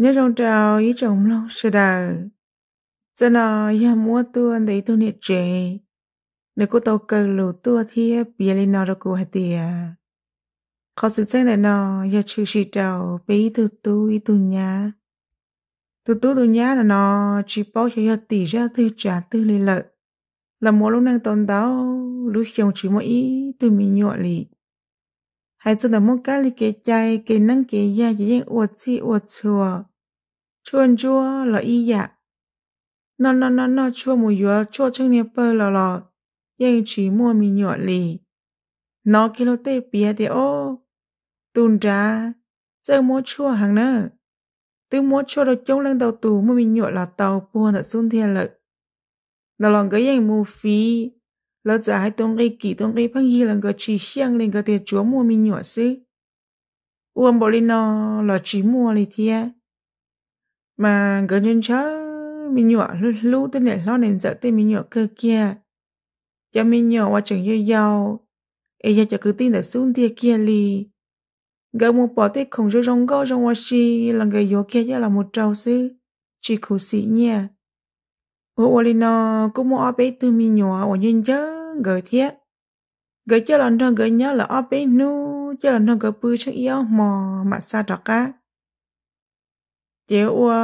nhớ trong trào ý chồng lòng sẽ đà giờ nào ya mua tua để tôi nè chế nếu cô tàu cờ lù tua thì bia lên nó đâu cô hạt tiề khó sự chắc này nó ya chữ sĩ trào bị ý tu tu ý tu nhà tu tu tu nhà là nó chỉ bao cho ya tỷ ra tư trả tư lì lợi là mua lúc năng tồn đáo lúc chồng chỉ mỗi ý từ mình nhọ lì hay cho là mong cá lì kê chay kê năng kê ya chỉ yên uất chi uất chùa chuan chua là y dạ nó nó nó nó chua mùi dứa chua chân nếp bơ lò lò yên chỉ mua mì nhỏ lì nó kí lô tê bia thì ô tùn trà giờ mua chua hàng nơ tư mua chua đồ chống lưng đầu tù mua mì nhỏ là tàu buồn ở xung thiên lợi nó lòng gấy yên mù phí lỡ giả hai tông gây kỳ tông gây phăng y lần gờ chỉ xiang lên gờ tê chúa mua mì nhỏ xí uông bộ lì nó là chỉ mua lì thiê mà gần chân chớ mình nhỏ lú lúc tên này lo nên giờ tên mình nhỏ cơ kia cho mình nhỏ qua trường yêu giàu ấy giờ cho cứ tin là xuống tia kia li gỡ một bỏ tết không cho rong gõ rong hoa chi là người yếu kia giờ là một trâu sư chỉ khổ sĩ nha ô ô li nó cũng mua bé từ mình nhỏ ở nhân chớ gỡ thiết gỡ cho lần thằng gỡ nhớ là ở bé nu cho lần thằng gỡ bự chắc yêu mò mà xa đó cả chế ua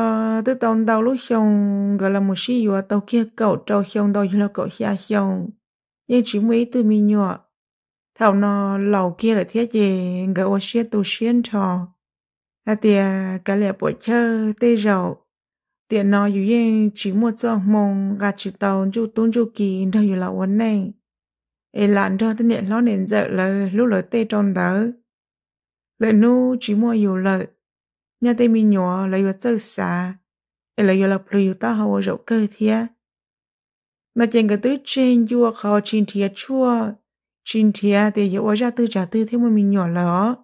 tư tông đầu lúc xong gọi là một sĩ ua tàu kia cậu trâu xong đầu như là cậu xa xong nhưng chỉ mấy từ mi nhỏ thảo nó lầu kia là thế gì gọi ua xe tu xuyên trò à tìa cả lẹ bộ chơ tê rầu, tìa nó dù yên chỉ mua cho mong gà chữ tàu chú tôn chú kỳ đâu như là uốn này ê lạn cho tên nhẹ lo nền dợ là lúc lời tê tròn tớ lợi nu chỉ mua dù lợi nhà tây mi nhỏ là yêu chơi xa e là yêu là plu ta hao rượu cơ thiệt. mà chèn cái tứ trên vua khó chín thiệt chua chín thiệt thì yêu ra tư trả tư thêm một mình nhỏ là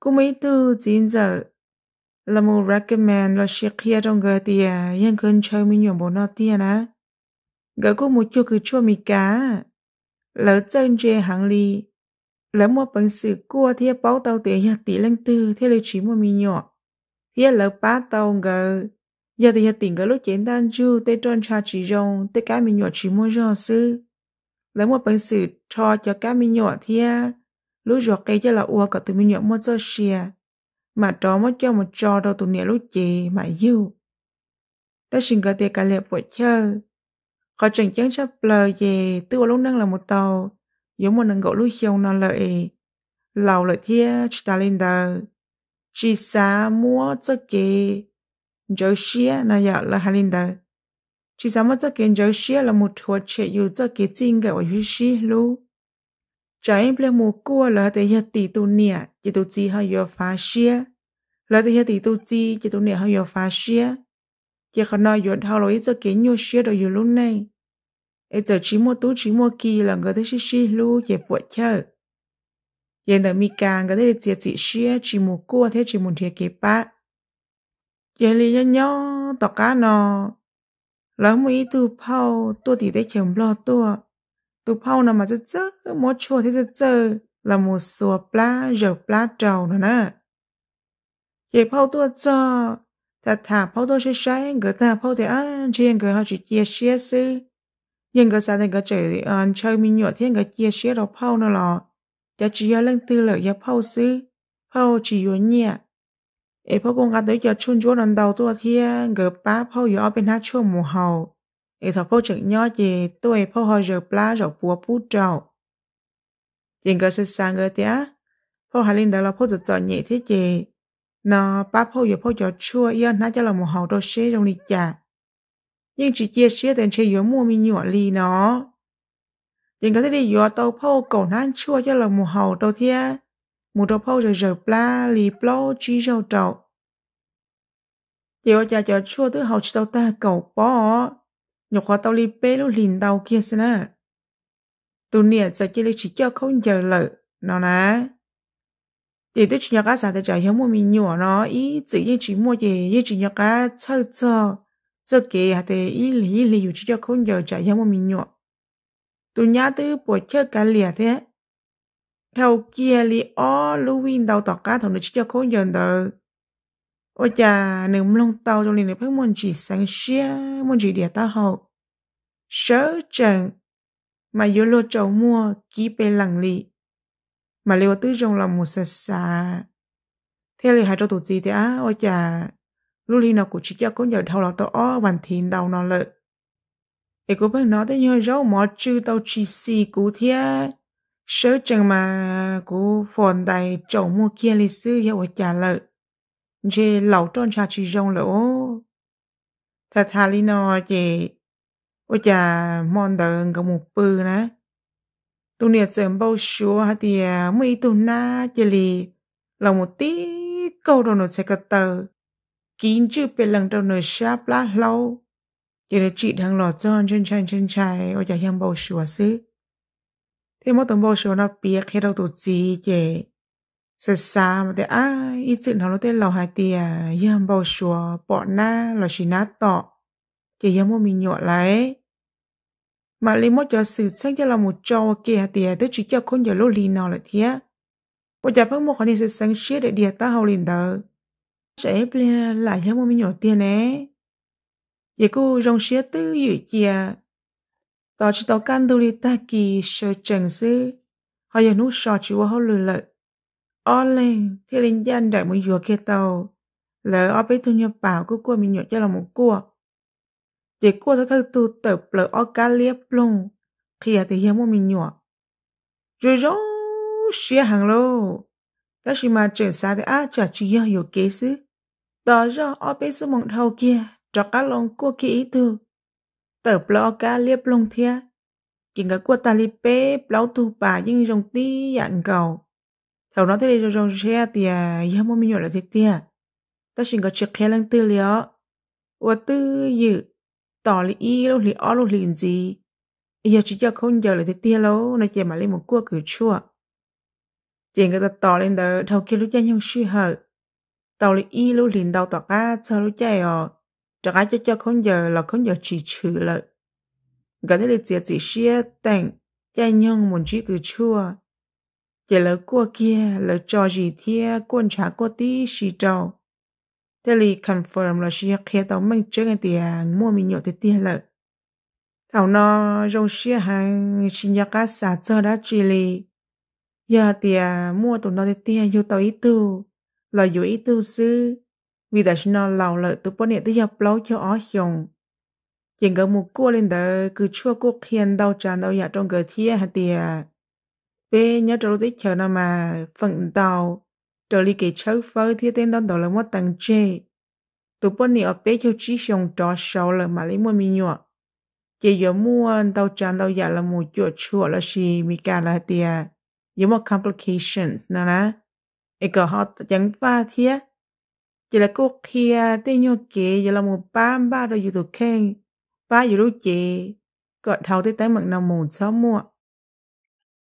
cũng mấy tư chín giờ là một recommend là sẽ kia trong cái tiệt, nhưng cơn chơi mình nhỏ bốn nó tiệt nè gỡ cũng một chua cứ chua mì cá lỡ chân chê hàng li lấy mua bằng sự cua thì báo tàu tiền nhà tỷ lăng tư thì lấy chỉ mua mì nhỏ thì lấy ba tàu ngờ giờ thì tiền cái lúc chiến tan chu tê tròn cha chỉ rong tê cá mì nhỏ chỉ mua cho sư lấy mua bằng sự cho cho cá mì nhỏ thì lúc ruột cây cho là ua cả tụi mì nhỏ mua cho xìa mà trò mất cho một trò đầu tụi nè lúc chị mà yêu ta xin gọi tiền cả lẹp bộ chơi có chẳng chẳng sắp lờ về tư lúc năng là một tàu 有么能够路向那了诶，老了天去打领导，去啥么这个，就些那要了还领导，去啥么这个就些了么拖切有这个真个我去些路，再不了么过了的要地都念，也都只好要发些，了的要地都只也都念好要发些，也可能要讨论这个有些的有路内。Ezo chimo tu chimo kỳ là người thế xí xí lu dễ bộ chơ. Dễ nở mi càng ngờ thế dễ chị xía chỉ mù cua thế chỉ mù thiệt kế ba. Dễ lì nhó nhó tỏ cá nò. Lỡ mù ý tu phao tu thì thấy chồng lo tu. Tu phao nà mà dễ dễ mô chua thế dễ dễ là một sùa plá giờ plá trầu nữa nè. Dễ phao tu dễ. Thật thả phao tu xí xí người ta phao thì ăn chiên người họ chỉ chia xía xí. ยังก็สาดก็เจออันเชอมีหยดเที่ยงก็เจียเชียเราเผาน่ะหรอจะจียเรื่องตื่อเลยย่าเผาซื้อเผาจี้วันเนี่ยเอพ่อกงการตัวจะชุนจวนันดาตัวเทียนก็ป้าเผาอยู่เป็นห้าชั่วโมู่เฮาเอถ้าเผาจากยอดเจตัวเอพ่อหอยจะปลาจากปัวพูดเจ้ายังก็เสียสังก็เดียพ่อฮาลินเดาเราพ่อจะจอดเนี่ยเที่เจน้าป้าเผาอยู่พ่อจะช่วยเอี้ยนน่าจะเราหมู่เฮาโดนเชยตรงนี้จ้า nhưng chỉ chia chia tên chế yếu mua mình nhỏ lì nó. Nhưng có thể đi yếu tàu phô cổ nan chua cho là mùa hầu tàu thia. Mùa tàu phô rồi rồi bla lì blo chi râu trậu. Điều cho cho chua tới hầu chỉ tàu ta cầu bó. Nhục hoa tàu lì bê lúc lìn tàu kia xin à. Tù nịa giờ kia lì chỉ cho không giờ lợi. Nó nè. Thì tôi chỉ nhớ cả giả tài trả hiếu mua mình nhỏ nó ý chỉ như chỉ mua gì như chỉ nhớ cả chơi chơi giờ kể hạt thế ý lý ý lý chỉ khôn không giờ chạy nhau mình nhọ tụ nhá tư bỏ chơi cả lìa thế theo kìa lý ó lưu win tàu tỏ cá thằng nó chỉ cho khôn giờ đờ ô chà nếu mông tàu trong này phải muốn chỉ sáng xia muốn chỉ địa ta hậu sớ chẳng mà yếu lô cháu mua ký bê lặng lì mà liệu tư trong lòng một xa xa thế là hai trò tụt gì thế á ô chà lúc li nó cũng chỉ cho cũng giờ thâu là tao ó hoàn thiện đầu nó lợi thì cũng phải nói tới như rau mỏ chư tao chỉ xì cú thế sớ chẳng mà cú phòn đầy chồng mua kia lịch sư hiệu trả lợi chế lẩu tròn trà chỉ rong lỗ thật thà lý nó chế ô chà mòn đờn có một bư ná, tụi nè chừng bao số hả thì mấy tụi na chế li là một tí câu đồ nó sẽ cất tờ กินจืดเป็นหลังตัวเนื้อชาปลาเหลาเจริจีทางหลอดจอนเช่นชายเช่นชายว่าจะยังเบาชัวซื้อที่มต้องเบาชัวนับเปียกให้เราตัวจีเจสัสามแต่อ้าอีจืดของเราเต้นเราหายเตี้ยยังเบาชัวปอดหน้าเราชินัดต่อเจยังมั่วมีหยอดไหล มาลีมอจะสืบอเส้นจะเราหมดจอเกียเตี้ยตัวจีเจ้าคนอย่าลุลีนอเลยเทียว่าจะเพิ่งมั่วคนนี้เส้นเชียเดียต้าเฮาลินเดอร์ sẽ hiếm help mình nhỏ tiền nè giờ cô rong xe tư dự chia tao chỉ tao can đôi ta kỳ sợ chẳng sư họ giờ nút sọ chịu họ lừa lợ ó lên thì lên gian đại một vừa kia tàu lỡ ó bé tôi nhập bảo cứ cua mình nhỏ cho là một cua giờ cua tao thơ tu tập lỡ ó cá liếp luôn khi à thì hiếm một mình nhỏ rồi rong xe hàng lô ta chỉ mà trưởng xa thì á chả chỉ hiểu kế sư tỏ ra ở bên sư mộng thầu kia cho cá lông cua kia ý tư tờ blo cá liếp lông thia chỉ ngờ cua ta liếp bê blau tu bà nhưng dòng tí dạng cầu thầu nó thế đi dòng xe tìa yếm mô mình nhỏ là thế tìa ta chỉ ngờ chiếc khe lăng tư lió ua tư dự tỏ lì y lô lì ó lô lì gì giờ chỉ cho không giờ là thế tìa lô nó chỉ mà lên một cua cử chua chỉ ngờ ta tỏ lên đó thầu kia lúc cha nhông suy hợp tàu lì y lu liền đầu tọt á cho lu chạy ờ cho cái cho cho không giờ là không giờ chỉ trừ lợi gần đây là chỉ chỉ xia tặng chạy nhung muốn chỉ cứ chua chỉ là qua kia là cho gì thia quân trả qua tí xì trâu thế là confirm là xia kia tàu mang chơi cái tiền mua mình nhậu thì tiền lợi thảo nó rong xia hàng xin nhà cá xả cho đã chỉ lì giờ tiền mua tụi nó thì tiền yêu tàu ít tuổi lo yu ý tư sư vì đã xin nó lâu lợi tụ bọn nhẹ tư dập lâu cho ó hiồng chẳng gỡ mù cua lên đờ cứ chua cuộc hiền đau tràn đau nhà dạ trong gỡ thia hả tìa về nhớ trở tích chờ nó mà phận tàu trở lý kể chấu phơ thia tên đón đầu là mất tăng chê tụ bọn nhẹ ở bê cho trí xong trò sâu là mà lấy một mi nhuộn chỉ giờ mua đau tràn đau dạ là một chua chua là gì, mi cả là hả tìa 有冇 complications nè ai 一个好人发帖，一个国旗啊，对鸟鸡，一个木板巴都有都看，巴有都鸡，个头对 tay mực nào mù sao mua.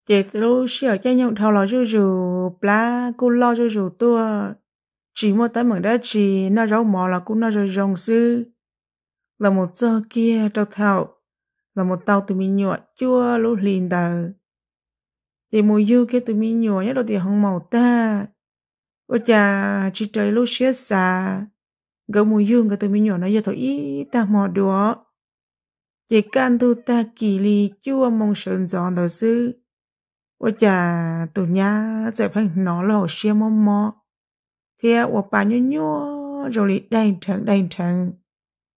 Chị lúc xíu cho nhau thâu lo rù rù, bla, cô lo rù rù tua. Chỉ mua tới mực đó chỉ, nó rau mò là cũng nó rồi rồng sư. Là một giờ kia trâu thảo, là một tàu từ mình nhọ chua lúc liền đời thì mùi yêu cái tụi mình nhỏ nhất đó thì hằng màu ta ô cha chỉ trời lúc xé xa gấu mùi yêu cái tụi mình nhỏ nó giờ thôi ít ta mò đùa chỉ can tu ta kỳ lì chua mong sơn giòn đó sư ô cha tụi nhà sẽ phanh nó là hồ xia mò mò thì ô bà nhô nhô rồi lì đành thằng đành thằng,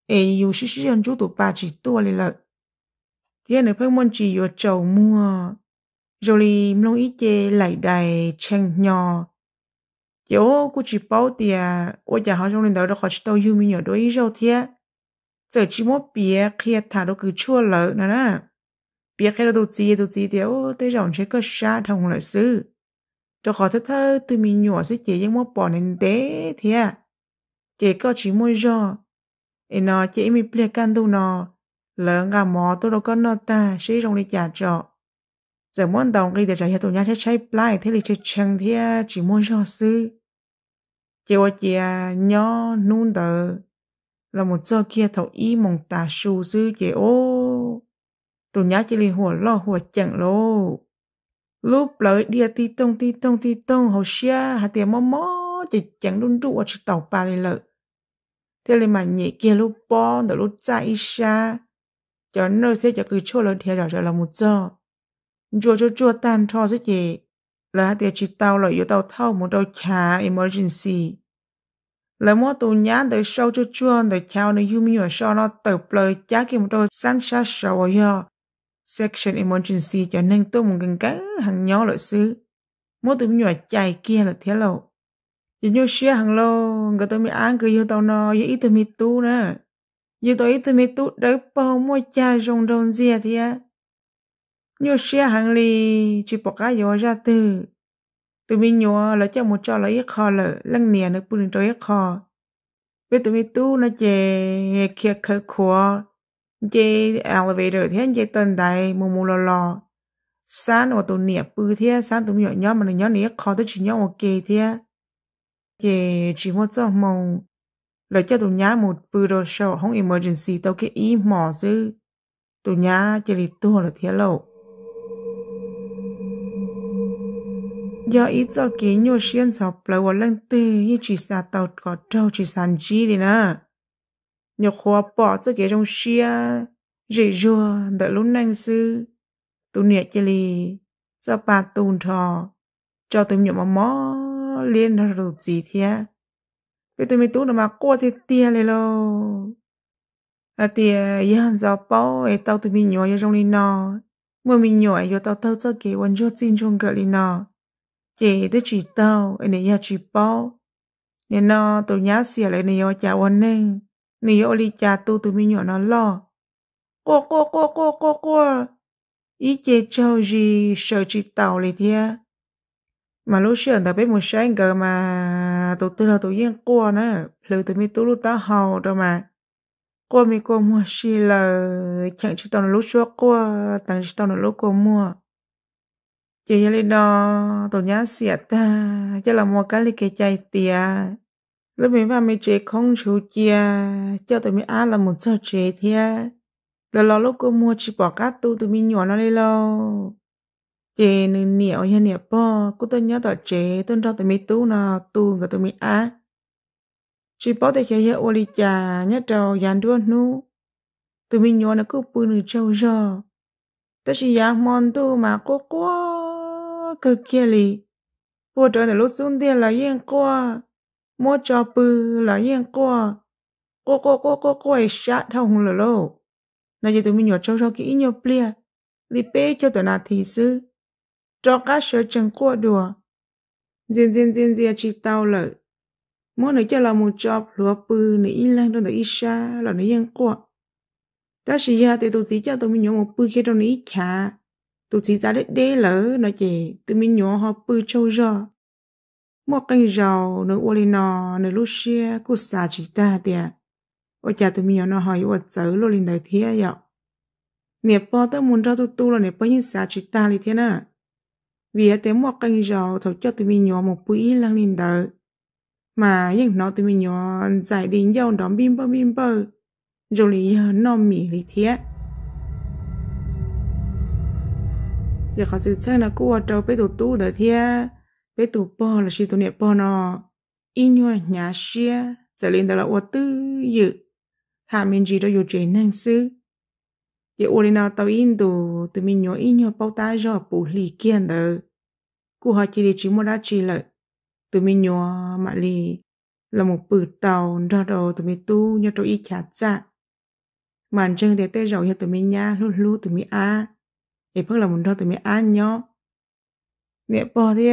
ấy yêu xí xí ăn chú tụi bà chỉ tua lì lợt, thì anh ấy phải muốn chỉ yêu chầu mua Jolie mlong ý chê lại đầy cheng nhỏ. chỗ ô cô chỉ bảo tìa, ô chả hóa trong lên đó đã khó chỉ tao yêu mình nhỏ đôi ý râu thịa. Giờ chỉ mốt bia kia thả đồ cứ chua lợ nè nè. bia kia đồ tụ chì, tụ chì tìa ô tê rộng chế cơ xa thông lợi sư. Đồ khó thơ thơ từ mình nhỏ sẽ chế giấc mốt bỏ nên tế thịa. Chế cơ chỉ môi rò. Ê nó chế mi bia can đâu nò, Lỡ ngà mò tôi đâu có nọ ta, sẽ rộng đi chả trọ giờ muốn đồng cái để chạy tụi nhà chạy chạy lại thế thì chạy chân thì chỉ muốn cho sư chỉ có chỉ nhỏ tờ là một chỗ kia thầu y mong ta su sư chỉ ô tụi nhà chỉ liền hùa lo hùa chẳng lô lúc lợi đi ti tông ti tông ti tông hồ xia hạt tiền mò mò chỉ chẳng đun trụ ở tàu ba lên lợi thế là mà nhị kia lúc bo rồi lúc chạy xa cho nơi sẽ cho cứ chỗ lớn thì rõ là một chỗ chua chua chua tan cho rất gì là tiệt chỉ tao là yêu tao thâu một đôi khá emergency là mua tù nhá để sâu chua chua để chào nơi human ở sau nó tự lời chá kì một đôi san sát sầu ở yo section emergency cho nên tôi một gần cái hàng nhỏ lợi sư mua tù nhỏ chạy kia là thế lộ chỉ nhớ xia hàng lô người tôi mi ăn cứ yêu tao nó yêu tôi mi tu nè yêu tôi yêu tôi mi tu đấy bao mua cha rong rong gì thế nhua xe hàng li chỉ bỏ cá yo ra từ từ mình nhua là cho một cho lấy kho lợ lăng nè nó bùn cho ít kho với từ mình tu nó chè kia khờ khua chè elevator thế chè tần đại mù mù lò lò sáng ở tụi nè bự thế sáng từ mình nhỏ mà nó nhỏ nè kho tới chỉ nhỏ ok thế chè chỉ một cho mong là cho tụi nhá một bự đồ show không emergency tao cái ý mỏ dư tụi nhá chỉ lì tu là thế lâu giờ ít cho ký nhiều xuyên sọc lời của lăng tư như chỉ xa tàu có trâu chỉ sàn chi đi nè nhờ khóa bỏ cho ký trong xia rỉ rùa đợi lúc nanh sư tụ nịa chê lì cho bà tùn thò cho tụi nhỏ mà mò, liên nó rụt gì thế vì tụi mình tụ nó mà qua thì tia lì lô à tia yên gió bao ấy tao tụi mình ở trong lì nọ mà mình nhỏ ấy tao tao cho ký quần rốt xin trong gợi lì nọ chị tới chị tàu anh ấy nhà chị bao nên nó tôi nhá xỉa lại này ở chào anh nên này ở đi chà tu tụi mi nhỏ nó lo cô cô cô cô cô cô ý chế châu gì sợ chị tàu lại thế mà lúc xưa tao biết một sáng cơ mà tụi tôi là tụi yên cô nữa lừa tụi mi tụi lúc tao hầu đâu mà cô mi cô mua xì là chẳng chỉ tao lúc xưa cô tặng chỉ tao lúc cô mua nhá tonya ta cho là mua cá li kê chay tia. Lúc mình vào mình chế không chú chia, cho tụi mình ăn là một sợ chế thia. Là lo lúc cô mua chỉ bỏ cá tu tụi mình nhỏ nó đi lo, Chế nữ nẻo nhà nẻo bò, cô tôi nhớ tỏ chế, tôi cho tụi mình tu nó, tu của tụi mình ăn. Chỉ bỏ tụi kia ô li trà, nhá trâu dàn đuôi nu. Tụi mình nhỏ nó cứ bùi nữ trâu rò. Tất chỉ giá mòn tu mà cô cô cơ kia lì bố trời này lúc xuống tiền là yên qua mua cho bư là yên qua cô cô cô cô cô ấy sát thông lửa lô nói giờ tụi mình nhỏ cho cho kỹ nhiều plia đi bê cho tụi nà thì sư cho cá sơ chân cua đùa diên diên diên diên chi tao lợ mỗi nơi cho là một job lúa bư nị yên lang trong tụi isha là nị yên qua ta sĩ ya thì tụi chỉ cho tụi mình nhỏ một bư kia trong nị chả tụ chỉ ra đấy đế lỡ nó chỉ tụi mình nhỏ họ bự châu giờ một canh giàu nó uoli nó nó lúc xia cô xa chỉ ta tiệt ôi cha tụi mình nhỏ nó hỏi ôi chớ lô linh đời thế vậy nè po tớ muốn cho tụi tu là nè po nhìn xa chỉ ta li thế nè vì thế một canh giàu thấu cho tụi mình nhỏ một bụi lăng linh đời mà những nó tụi mình nhỏ giải đến giàu đón bim bơ bim bơ rồi lý ờ, nó mỉ lý thiết giờ khó sự chắc là cô ở trâu bé tụ tu đó thia bé tụ bò là xí tụ niệm bò nó in hoa nhà xia trở lên đó là ô tư dự thà mình gì đó dù chuyện năng sư giờ ô lên nào tao in tụ tụ mình nhớ in hoa bao tay rồi bù lì kiên đó cô họ chỉ để chỉ một đá chỉ lợi tụ mình nhớ mà lì là một bự tàu ra đồ tụi mình tu nhớ tụi ít chả chạ màn chân thế tê rầu như tụi mình nhá lú lú tụi mình a à e phước là muốn cho tụi mẹ ăn nhó nè bỏ thì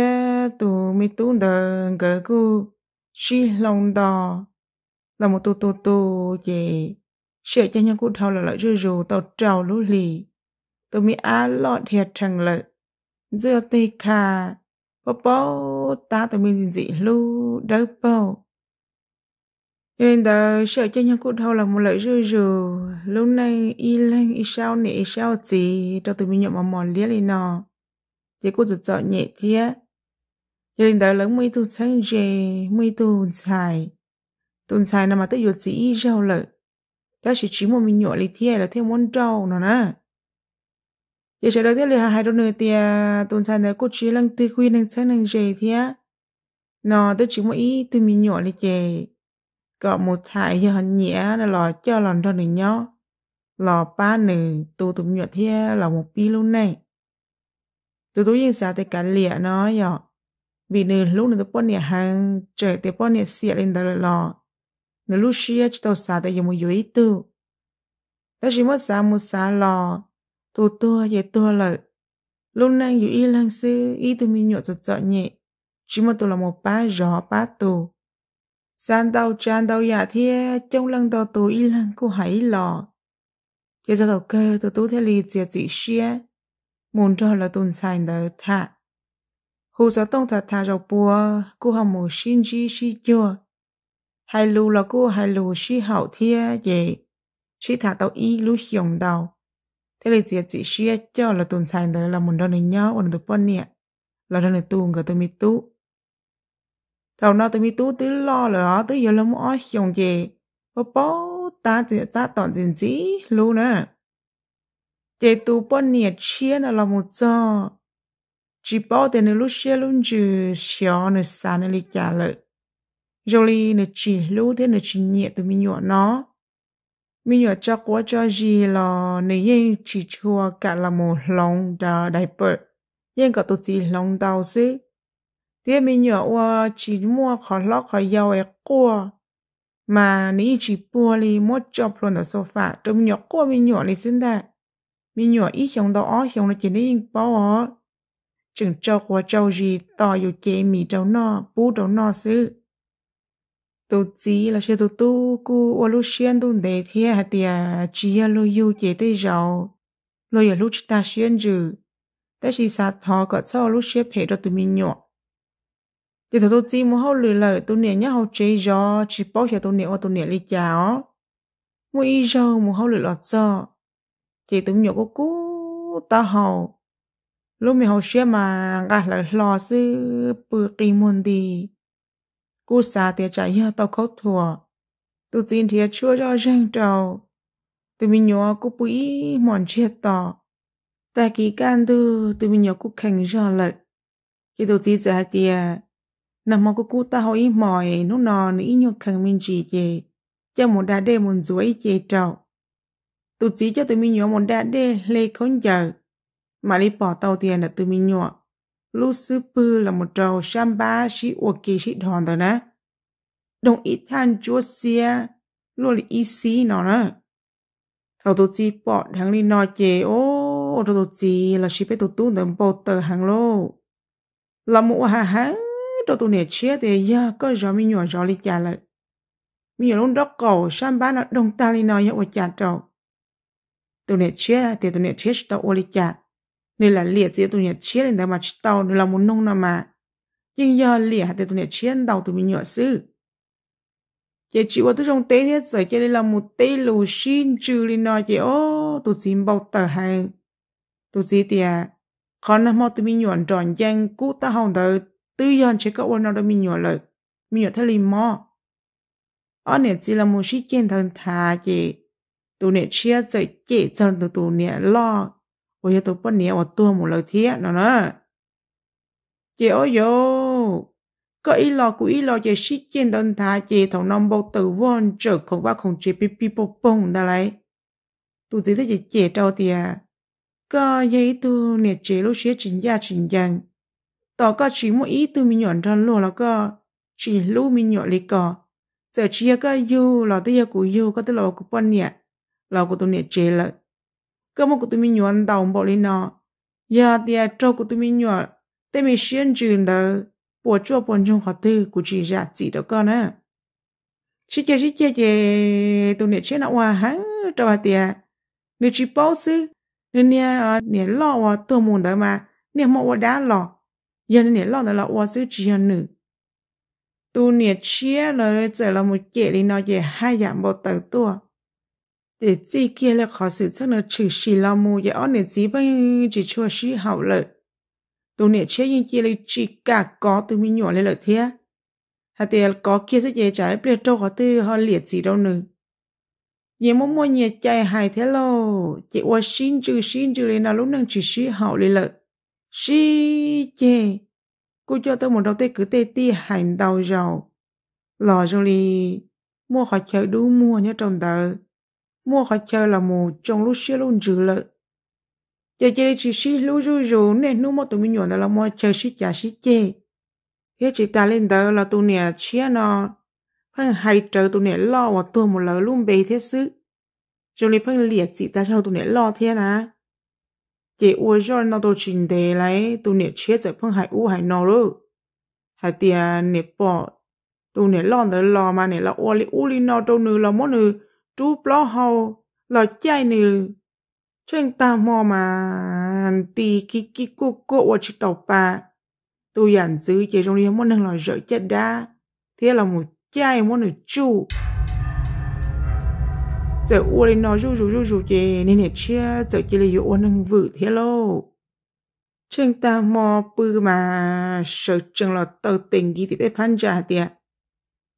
tụi mẹ tụi đờ cái cu chi lòng đỏ là một tụ tụ tụ gì sợ cho nhau cụ thâu là lợi rư rù tàu trào lũ lì tụi mẹ ăn lọt thiệt thằng lợi dưa tê khà bố bố ta tụi mẹ gì dị lù đỡ bao cho nên đó sợ cho nhau cụ thâu là một lợi rư rư lúc này y lên y sao nè y sao gì cho tụi mình nhộn mà mòn lia lên nọ thì cô giật sợ nhẹ kia cho nên đó lớn mấy tu sáng dề mấy tu xài tu xài nào mà tới dột gì y rau lợi ta chỉ chỉ một mình nhộn lì thia là thêm món trâu nó nè giờ sẽ đợi thế là hai đôi nửa tia tu xài đó cô chỉ lăng tư quy năng sáng năng dề thia nọ tới chỉ một ý từ mình nhộn lì chè có một thải giờ hắn nhẹ là lò cho lòn cho nền nhó lò ba nền tu tụm nhuận thế là một pi luôn này tụi tôi yên sao thì cả lìa nó giờ vì nền lúc nền tụi bọn nè hàng trời tụi bọn nè xịa lên đó lò nền lúc xịa cho tao sao thì giờ một dưới tư ta chỉ mất sao một sao lò tụi tôi vậy tôi lợi lúc nãy dù y lăng sư y tụi mình nhuận cho chợt nhẹ chỉ mà tụi là một ba gió ba tù San đầu chan đầu giả thế trong lần đầu tôi ít lần cô hãy lò. Giờ giờ đầu cơ tôi tôi thấy lì chia chỉ xe. Muốn cho là tuần sàn đỡ thà Hồ giáo tông thật thả dọc bùa, cô hồng một xin chi chi chưa. Hai lù là cô hai lù xí hậu thế gì. Xí thà tao y lù hiồng đầu. Thế lì chia chỉ xe cho là tuần sàn đỡ là muốn đo này nhau ổn được bọn nè. Là đo này tuần cả tôi mi tú thầu nó tụi mi tú tứ lo là tứ giờ lắm ói chồng gì bố bố ta thì ta tọn gì gì luôn nè chế tu bố nè chia nó là một giờ chỉ bố thì nó lúc chia luôn chứ xó nó xa nó lì trả lợi rồi lì nó chỉ lưu thế nó chỉ nhẹ tụi mi nhọ nó mi nhọ cho quá cho gì là nếu yên chỉ chua cả là một lòng đã đại bợ yên cả tụi gì lòng đau xí Thế mình nhỏ chỉ mua khó lọ khó dầu ấy cua. Mà ní chỉ bùa lì mua chọc luôn ở sofa. Rồi mình nhỏ cua mình nhỏ lì xin đà. Mình nhỏ ít xong đó xong nó chỉ ní yên bó ó. Chừng cho châu gì tỏ dù chế mì trâu nọ, bú trâu nọ sư. Tụ chí là xe tụ tu cu ô lú xiên tụ đề thế hả tìa chí à lô yu chế tê dầu. Lô yà lú chí thọ gọt sau lú xe phê đô tụ nhỏ thì tôi chỉ muốn hậu lười lợi tôi niệm nhá hậu chế gió chỉ bỏ cho tôi niệm và tôi niệm lý giáo mỗi ý gió muốn hậu lười lọt gió, chỉ tôi nhổ có cú ta hậu lúc mình hậu xe mà gạt lại lò sư bự kỳ môn đi cú xa thì chạy giờ tao khóc thua tôi xin thì chưa cho răng trâu, tôi mình nhổ cô bụi mòn chết tỏ ta ký can tư tôi mình nhổ cô khánh giờ lật thì tôi chỉ giả tiền na mo ko ta ho i mo e nu no ni nyu khang min chi ye cho đá da de mon zuai che trao tu chỉ cho tụi mình nhỏ một đá đê lê khốn giờ mà lý bỏ tàu tiền là tụi mình nhỏ lũ sư pư là một trâu sham ba sĩ ua kỳ sĩ đòn rồi nè đồng ý than chúa xia luôn là ý xí nó nè thầu tụi chỉ bỏ thằng đi nò chê ô thầu tụi chỉ là sĩ phải tụi tu đừng bỏ tờ hàng lô là mụ hà hả cho tụi nè chia thì giờ có gió mi nhỏ gió li chả lại mi nhỏ lúc đó cầu xăm bán ở đông ta li nói hiệu chả trầu tụi nè chia thì tụi nè chia tao ô li chả nên là liệt gì tụi nè chia lên mà chỉ tao nên là muốn nông nào mà nhưng giờ liệt thì tụi nè chia đầu tụi mi nhỏ sư chị chịu vào tôi trong tế hết rồi cho nên là một tế lù xin trừ lên nói chị ô tụi xin bao tờ hàng tụi gì thì à con nó mau tụi mi nhọn tròn giang cú ta hồng đời tư yon chế có ôn đó mình nhỏ lời mình nhỏ thay lì mò ở nè chỉ là một sĩ kiện thần thà chị tụ nè chia dạy chị chân tụ tụ nè lo ôi giờ tụ bắt nè ở tua một lời thiệt nó nữa chị ôi yo có ý lo của ý lo chị sĩ kiện thần thà chị thằng nông bầu tử vốn trở không qua không chị pipi bông bông đã lấy tụ chỉ thấy chị chị trâu tiệt có giấy tụ nè chị lúc xế chính gia chính giang ต่อก็ชีมุอีตัวมีหย่อนทันลัวแล้วก็ชีลูมีหย่อนเล็กก่อเจอชีก็ยูเราตียกูยูก็ตลอดกูปนเนี่ยเรากูตัวเนี่ยเจละก็มันกูตัวมีหย่อนดาวบอกเลยเนาะยาเดียโจกูตัวมีหย่อนแต่ไม่เชื่อจืนเด้อปวดจ้วปนจงขอตื้อกูชีจะจีเด้อก็นะชิเจชิเจเจตัวเนี่ยเชื่อนะว่าฮังตัวเตียนึกชีป้อซื้อเนี่ยเนี่ยล่อว่าตัวมุนเด้อมาเนี่ยมอว่าด้าหล่อ yên nè lo là ô sư chỉ yên nữ tu nè chia là giờ là một chế đi nó về hai dạng bộ tàu tua để chỉ kia là khó sự cho nó chỉ xì là mù giờ ở nè chỉ bằng chỉ chua xí hậu lợi tu nè chia yên kia là chỉ cả có từ mi nhỏ lên lợi thế hà tiền có kia sẽ dễ trái bia trâu có từ họ liệt gì đâu nữa giờ mua mua nhà chạy hai thế lo chị qua xin chữ xin chữ lên là lúc năng chỉ xí hậu lên lợi Shi chê. Cô cho tôi một đầu tê cứ tê tê hành đầu giàu. Lò rồi lì. Mua họ chơi đủ mua nhớ trong tờ. Mua họ chơi là một trong lúc xe luôn trừ lợi. Chờ chê chỉ shi lú rú rú nên nụ mô tụi mình nhuận là mua chơi shi chả shi chê. Thế chỉ ta lên tờ là tụi nè chia nó. Phân hay trời tụi nè lo và tụi một lời luôn bề thế sự, Rồi lì phân liệt chị ta cho tụi nè lo thế nà chị ua cho nó tôi trình đề lấy tôi nể chết giải phương hải u hải nó rồi hải tiền nể bỏ tôi nể lo tới lo mà nể là ua li u li nó tôi nữa là món nữa chú lo hầu là chai nữa, trên ta mò mà tì kí kí cô cô ua chỉ tàu pa, tôi nhận giữ chị trong đi muốn nương là rỡ chết đã, thế là một chai muốn nữa chú giờ u lên nó ru ru ru ru chê nên hết chia giờ chỉ là yêu u nâng vự thế lô chừng ta mò bư mà sợ chừng là tờ tình ghi thì để phán trả tiệt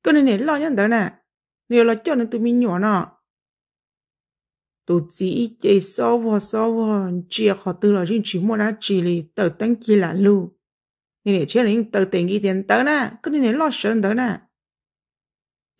cái này lo nhận đó nè nếu là cho nên tụi mình nhỏ nọ tụi chỉ chê so vô so vô chia khó tư là riêng chỉ mua ra chỉ lì tờ tăng kia là lu nên hết chia là những tờ tình ghi tiền tớ nè cái này lo sợ tớ nè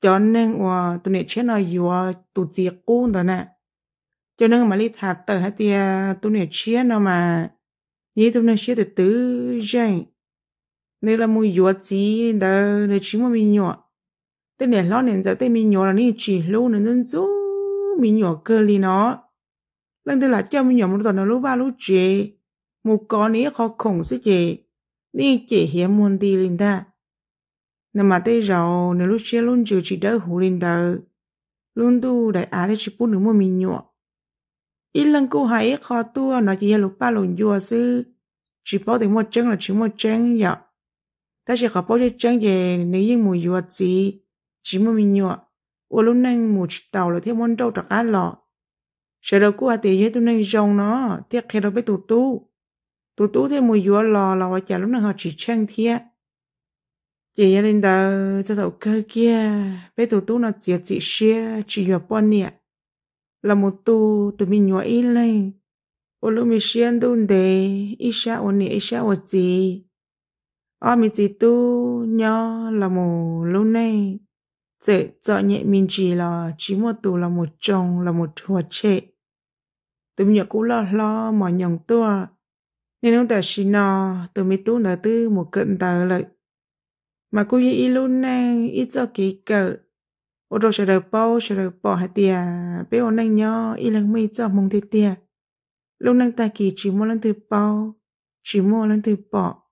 cho nên và ờ, tụi này chết nó vừa tụ diệt cuốn đó nè cho nên mà lý thả tờ hay thì à, tụi này chết nó mà như tụi này chết từ từ rồi nên là mua vừa chỉ đó là chỉ mua mình nhỏ tên này lo nên giờ tên mình nhỏ là nên chỉ luôn nên dân số mình nhỏ cơ li nó lần thứ là cho mình nhỏ một tuần nó lúc vào lúc chế một con ấy khó khổng sức chế nên chỉ hiếm muốn đi lên ta nà mà tê giờ nếu lúc chia luôn chữ chỉ đỡ hủ lên tờ luôn tu đại á thì chỉ bút nữa mà mình nhọ ít lần cô hãy khó tu nó chỉ là lúc ba lần vừa sư chỉ bảo thì một chân là chỉ một chân vậy dạ. ta chỉ khó bảo cho chân về nếu như mùi vừa gì chỉ mà mình nhọ ô lúc này mùi tàu là thêm món đâu trọc á lọ sợ đâu cô hãy tì hết tu nâng rong nó tiếc khi đâu biết tu tu Tu tu thêm mùi dùa lò lò chả lúc nâng họ chỉ chân thiệt 爷爷领导这头哥哥，别都都那姐姐些，只有半年，那么多都没愿意嘞。我路没想到的，一下我你，一下我姐，阿没姐都鸟那么路呢，这早日面子了，只么都那么重，那么拖欠，都没有顾了了，没用多，你弄但是呢，都没多那都没跟到了。mà cô yi luôn nang ít cho kỹ cỡ ô đồ được bao sẽ được bỏ hạt tia bé ô nang nhó ít lần mi cho mong thịt tia lúc nang ta kỳ chỉ mua lần thứ bao chỉ mua lần thứ bỏ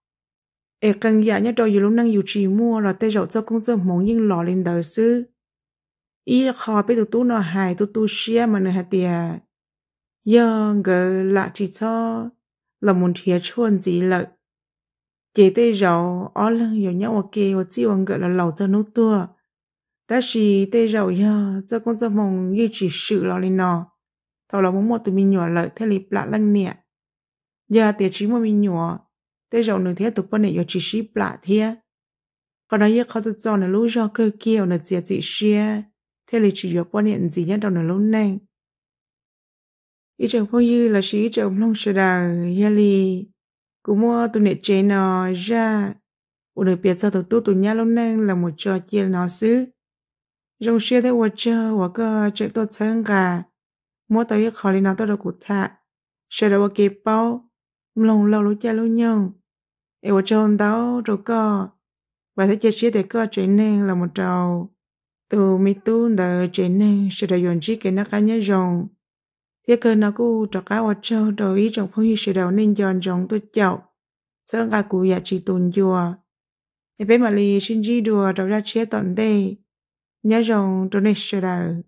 ê cần giả nhất đồ dù lúc nang dù chỉ mua là tay rậu cho công cho mong nhưng lò lên đời xứ, y khó bé tụ tú nó hài tụ tú xia mà nửa hạt tia giờ ngờ lạ chỉ cho là muốn thiệt chuẩn gì lợi kể tê rau ó lưng rồi nhau kê và chỉ bằng gọi là lẩu cho nấu tua ta chỉ tê rau ya cho con cho mong như chỉ sự lo lên nọ thầu là muốn một tụi mình nhỏ lợi thế lịp lạ lăng nè giờ tiệt chỉ một mình nhỏ tê rau nửa thế tụi con này giờ chỉ ship lạ thế còn nói giờ khó cho cho nửa lúc do cơ kia nửa chia chỉ share thế là chỉ giờ con niệm gì nhất đâu nửa lúc này ý chồng phong như là chỉ ý chồng long sơ đà ya li cú mua ờ, tụi nè chế nó ra u được biết sao tụi tu tụi nhá lúc nâng là một trò chia nó xứ rong xưa thế hoa chờ hoa cơ chạy tôi sáng gà mua tàu yết khỏi lý nó tôi được cụt thạ xe đầu hoa kịp bao lòng lâu lúc cha lúc nhông ế hoa trông tao rồi cơ và thế chơi xe thế cơ chạy nâng là một trò tụi mi tu đời chạy nâng sẽ đầu dọn chiếc cái nó cá nhớ rồng thế cơ nó cũng cho cá ở châu đầu ý trong phong hi sự đầu nên giòn giống tôi chậu sợ cả cụ nhà chỉ tồn chùa thế bé mà lì xin gì đùa đầu ra chia tận đây nhớ rằng tôi nên sự đầu